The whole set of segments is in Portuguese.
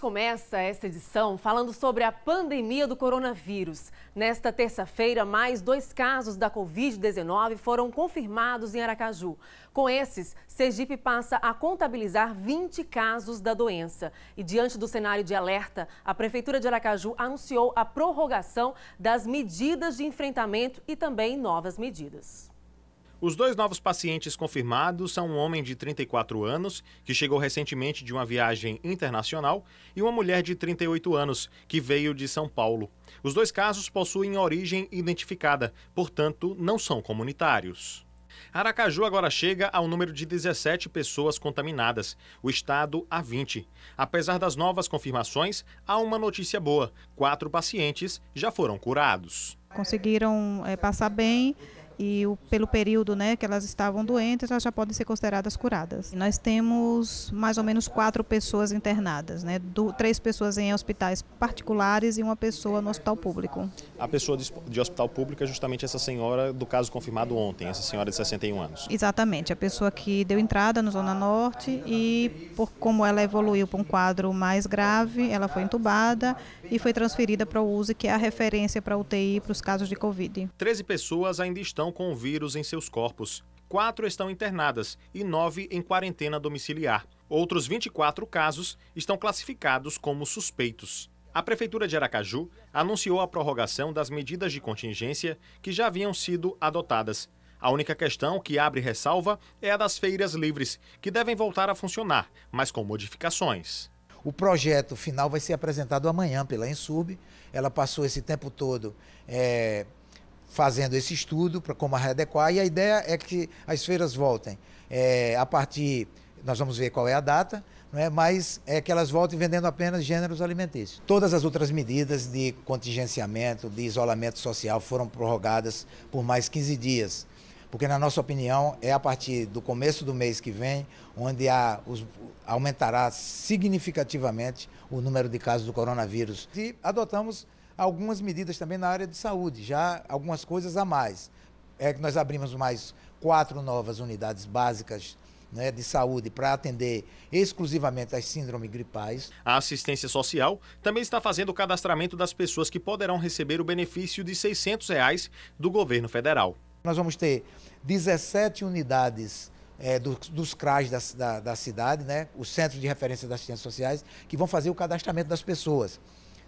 Começa esta edição falando sobre a pandemia do coronavírus. Nesta terça-feira, mais dois casos da Covid-19 foram confirmados em Aracaju. Com esses, Sergipe passa a contabilizar 20 casos da doença. E diante do cenário de alerta, a Prefeitura de Aracaju anunciou a prorrogação das medidas de enfrentamento e também novas medidas. Os dois novos pacientes confirmados são um homem de 34 anos, que chegou recentemente de uma viagem internacional, e uma mulher de 38 anos, que veio de São Paulo. Os dois casos possuem origem identificada, portanto, não são comunitários. Aracaju agora chega ao número de 17 pessoas contaminadas, o estado a 20. Apesar das novas confirmações, há uma notícia boa: quatro pacientes já foram curados. Conseguiram é, passar bem e o, pelo período né, que elas estavam doentes, elas já podem ser consideradas curadas. Nós temos mais ou menos quatro pessoas internadas, né, do, três pessoas em hospitais particulares e uma pessoa no hospital público. A pessoa de, de hospital público é justamente essa senhora do caso confirmado ontem, essa senhora de 61 anos. Exatamente, a pessoa que deu entrada na Zona Norte e, por como ela evoluiu para um quadro mais grave, ela foi entubada e foi transferida para o USE, que é a referência para a UTI para os casos de Covid. 13 pessoas ainda estão estão com o vírus em seus corpos. Quatro estão internadas e nove em quarentena domiciliar. Outros 24 casos estão classificados como suspeitos. A Prefeitura de Aracaju anunciou a prorrogação das medidas de contingência que já haviam sido adotadas. A única questão que abre ressalva é a das feiras livres, que devem voltar a funcionar, mas com modificações. O projeto final vai ser apresentado amanhã pela Insub. Ela passou esse tempo todo é, fazendo esse estudo para como readequar. E a ideia é que as feiras voltem é, a partir, nós vamos ver qual é a data, né, mas é que elas voltem vendendo apenas gêneros alimentícios. Todas as outras medidas de contingenciamento, de isolamento social foram prorrogadas por mais 15 dias. Porque, na nossa opinião, é a partir do começo do mês que vem onde há os, aumentará significativamente o número de casos do coronavírus. E adotamos algumas medidas também na área de saúde, já algumas coisas a mais. É que nós abrimos mais quatro novas unidades básicas né, de saúde para atender exclusivamente as síndromes gripais. A assistência social também está fazendo o cadastramento das pessoas que poderão receber o benefício de R$ 600 reais do governo federal. Nós vamos ter 17 unidades é, do, dos CRAs da, da, da cidade, né, os Centros de Referência das Assistências Sociais, que vão fazer o cadastramento das pessoas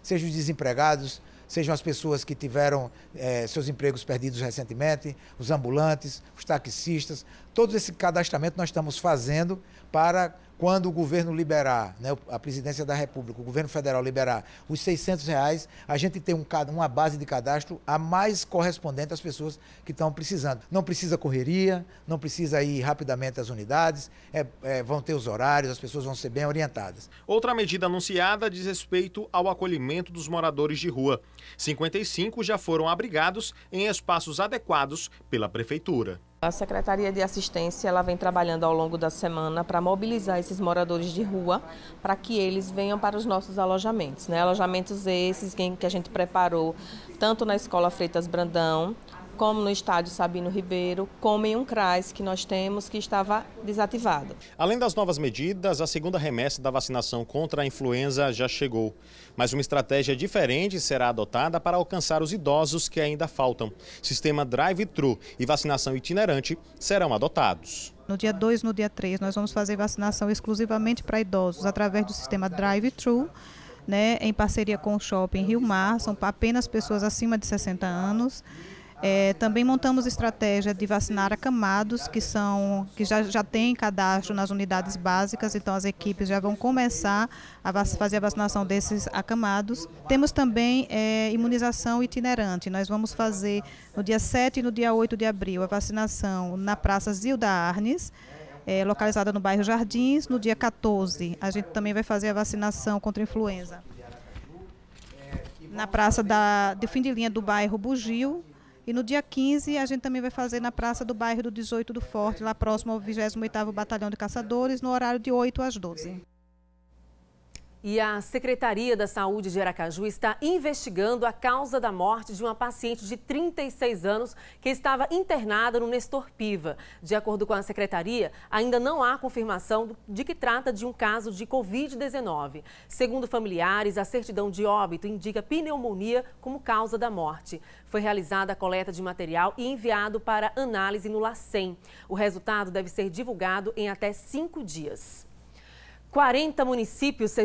sejam os desempregados, sejam as pessoas que tiveram eh, seus empregos perdidos recentemente, os ambulantes, os taxistas, todo esse cadastramento nós estamos fazendo para quando o governo liberar, né, a presidência da República, o governo federal liberar os 600 reais, a gente tem um, uma base de cadastro a mais correspondente às pessoas que estão precisando. Não precisa correria, não precisa ir rapidamente às unidades, é, é, vão ter os horários, as pessoas vão ser bem orientadas. Outra medida anunciada diz respeito ao acolhimento dos moradores de rua. 55 já foram abrigados em espaços adequados pela Prefeitura. A Secretaria de Assistência ela vem trabalhando ao longo da semana para mobilizar esses moradores de rua para que eles venham para os nossos alojamentos. Né? Alojamentos esses que a gente preparou tanto na Escola Freitas Brandão, como no estádio Sabino Ribeiro, como em um CRAS que nós temos que estava desativado. Além das novas medidas, a segunda remessa da vacinação contra a influenza já chegou. Mas uma estratégia diferente será adotada para alcançar os idosos que ainda faltam. Sistema drive-thru e vacinação itinerante serão adotados. No dia 2 no dia 3, nós vamos fazer vacinação exclusivamente para idosos através do sistema drive-thru. Né, em parceria com o Shopping Rio Mar, são apenas pessoas acima de 60 anos. É, também montamos estratégia de vacinar acamados, que são que já, já tem cadastro nas unidades básicas, então as equipes já vão começar a fazer a vacinação desses acamados. Temos também é, imunização itinerante. Nós vamos fazer no dia 7 e no dia 8 de abril a vacinação na Praça Zilda Arnes. É, localizada no bairro Jardins, no dia 14. A gente também vai fazer a vacinação contra a influenza. Na praça da, de fim de linha do bairro Bugio, e no dia 15 a gente também vai fazer na praça do bairro do 18 do Forte, lá próximo ao 28º Batalhão de Caçadores, no horário de 8 às 12. E a Secretaria da Saúde de Aracaju está investigando a causa da morte de uma paciente de 36 anos que estava internada no Nestor Piva. De acordo com a secretaria, ainda não há confirmação de que trata de um caso de Covid-19. Segundo familiares, a certidão de óbito indica pneumonia como causa da morte. Foi realizada a coleta de material e enviado para análise no LACEN. O resultado deve ser divulgado em até cinco dias. 40 municípios, seja